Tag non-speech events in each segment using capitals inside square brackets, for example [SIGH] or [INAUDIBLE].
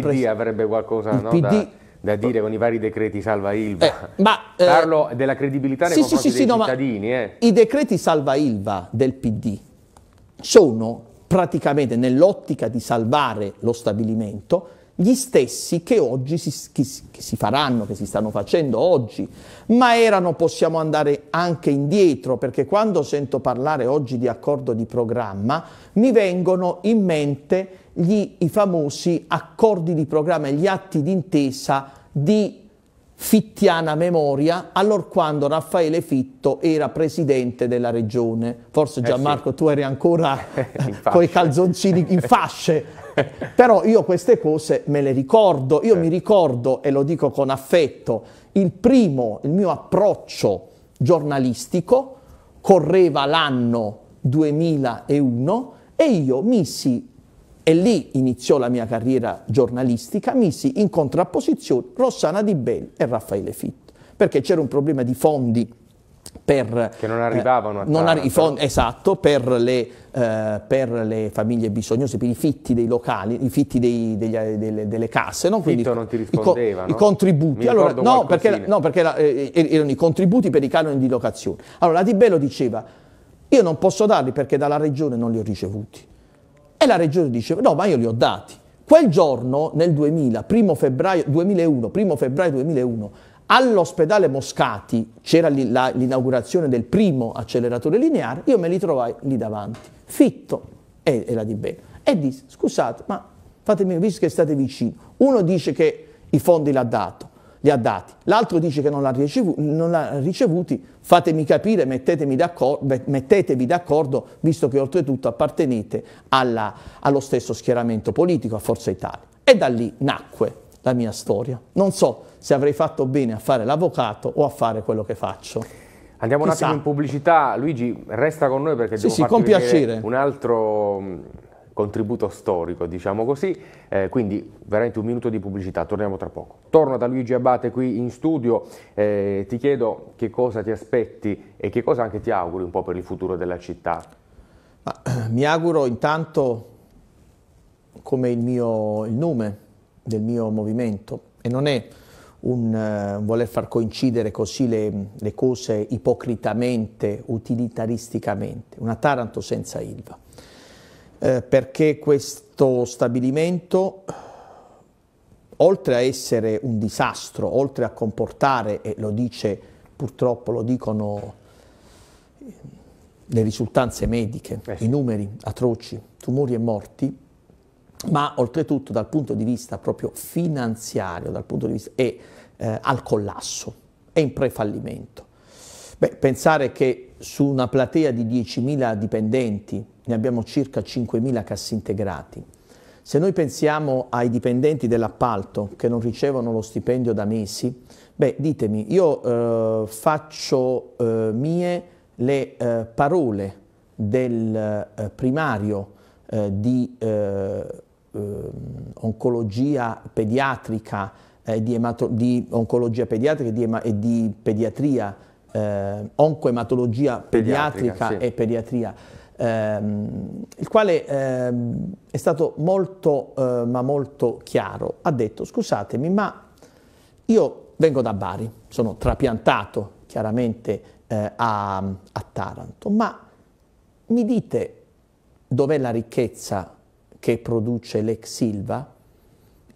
PD avrebbe qualcosa no, PD... da, da, dire con i vari decreti salva Ilva. Eh, ma, eh, Parlo della credibilità nei sì, confronti sì, sì, dei cittadini. eh. I decreti salva Ilva del PD sono praticamente nell'ottica di salvare lo stabilimento gli stessi che oggi si, che, che si, faranno, che si stanno facendo oggi, ma erano, possiamo andare anche indietro, perché quando sento parlare oggi di accordo di programma mi vengono in mente gli, i famosi accordi di programma, e gli atti d'intesa di fittiana memoria, allora quando Raffaele Fitto era presidente della regione. Forse eh, Gianmarco eh sì. tu eri ancora [LAUGHS] con i calzoncini in fasce, [LAUGHS] però io queste cose me le ricordo. Io eh. mi certo. ricordo, e lo dico con affetto, il primo, il mio approccio giornalistico correva l'anno 2001 e io misi e lì iniziò la mia carriera giornalistica, misi in contrapposizione Rossana Di Belli e Raffaele Fitto, perché c'era un problema di fondi per, che non eh, arrivavano a non arri fondi, esatto, per le, eh, per le, famiglie bisognose, per i fitti dei locali, i fitti dei, degli, delle, delle, case. No? Quindi, non ti rispondeva, i, co no? i contributi. Allora, no, perché, no, perché, era, eh, eh er-, erano i contributi per i canoni di locazione. Allora, la Di Bello diceva, io non posso darli perché dalla regione non li ho ricevuti. E la regione dice, no, ma io li ho dati. Quel giorno, nel 2000, primo febbraio 2001, primo febbraio 2001, all'ospedale Moscati c'era l'inaugurazione del primo acceleratore lineare, io me li trovai lì davanti, Fitto e, e la Di Bene, e disse, scusate, ma fatemi, visto che state vicino, uno dice che i fondi l'ha dato, li ha dati, l'altro dice che non l'ha, ricevuto, non l'ha ricevuti, fatemi capire, mettetemi d'accordo, mettetevi d'accordo, visto che oltretutto appartenete alla, allo stesso schieramento politico, a Forza Italia. E da lì nacque la mia storia. Non so se avrei fatto bene a fare l'avvocato o a fare quello che faccio. Andiamo Chissà. un attimo in pubblicità, Luigi resta con noi perché sì, devo sì, con piacere. un altro mm, contributo storico, diciamo così, eh, quindi veramente un minuto di pubblicità, torniamo tra poco. Torno da Luigi Abate qui in studio, eh, ti chiedo che cosa ti aspetti e che cosa anche ti auguri un po' per il futuro della città. Ma, eh, mi auguro intanto come il, mio, il nome del mio movimento e non è un uh, voler far coincidere così le, le cose ipocritamente, utilitaristicamente, una Taranto senza Ilva. Eh, perché questo stabilimento oltre a essere un disastro, oltre a comportare, e lo dice purtroppo, lo dicono le risultanze mediche, eh i numeri atroci, tumori e morti, ma oltretutto dal punto di vista proprio finanziario, dal punto di vista è eh, al collasso, è in prefallimento. Beh, pensare che su una platea di 10.000 dipendenti ne abbiamo circa 5.000 cassintegrati. Se noi pensiamo ai dipendenti dell'appalto che non ricevono lo stipendio da mesi, beh, ditemi, io eh, faccio eh, mie le eh, parole del eh, primario eh, di eh, ehm, oncologia pediatrica, di, di, oncologia pediatrica e di, e di pediatria, oncoematologia pediatrica, pediatrica sì. e pediatria ehm, il quale ehm, è stato molto, eh, ma molto chiaro. Ha detto, scusatemi, ma io vengo da Bari, sono trapiantato chiaramente eh, a, a Taranto, ma mi dite dov'è la ricchezza che produce l'ex Silva?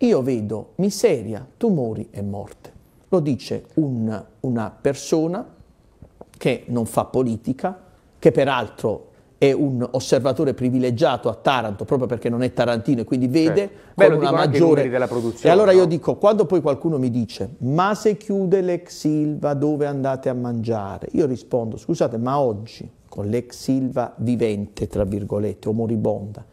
Io vedo miseria, tumori e morte. Lo dice un, una persona che non fa politica, che peraltro è un osservatore privilegiato a Taranto proprio perché non è tarantino e quindi vede certo. Beh, con una maggiore della produzione. E allora no? io dico, quando poi qualcuno mi dice "Ma se chiude l'ex Silva dove andate a mangiare?" Io rispondo "Scusate, ma oggi con l'ex Silva vivente tra virgolette o moribonda,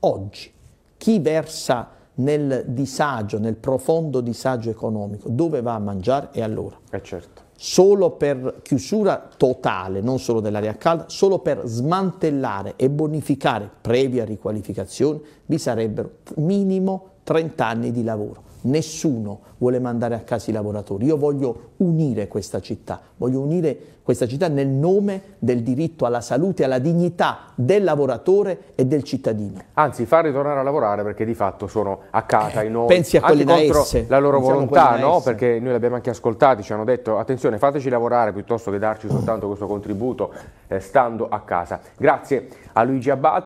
oggi chi versa nel disagio, nel profondo disagio economico, dove va a mangiare e allora?" Eh certo solo per chiusura totale, non solo dell'aria calda, solo per smantellare e bonificare previa riqualificazione vi sarebbero minimo 30 anni di lavoro. Nessuno vuole mandare a casa i lavoratori. Io voglio unire questa città, voglio unire questa città nel nome del diritto alla salute e alla dignità del lavoratore e del cittadino. Anzi, far ritornare a lavorare perché di fatto sono a casa eh, i nuovi. Pensi a quelli da esse. la loro Pensiamo volontà, no? Perché noi l'abbiamo anche ascoltati, ci hanno detto attenzione soluzione, fateci lavorare piuttosto che darci soltanto questo contributo eh, stando a casa. Grazie a Luigi Abbato.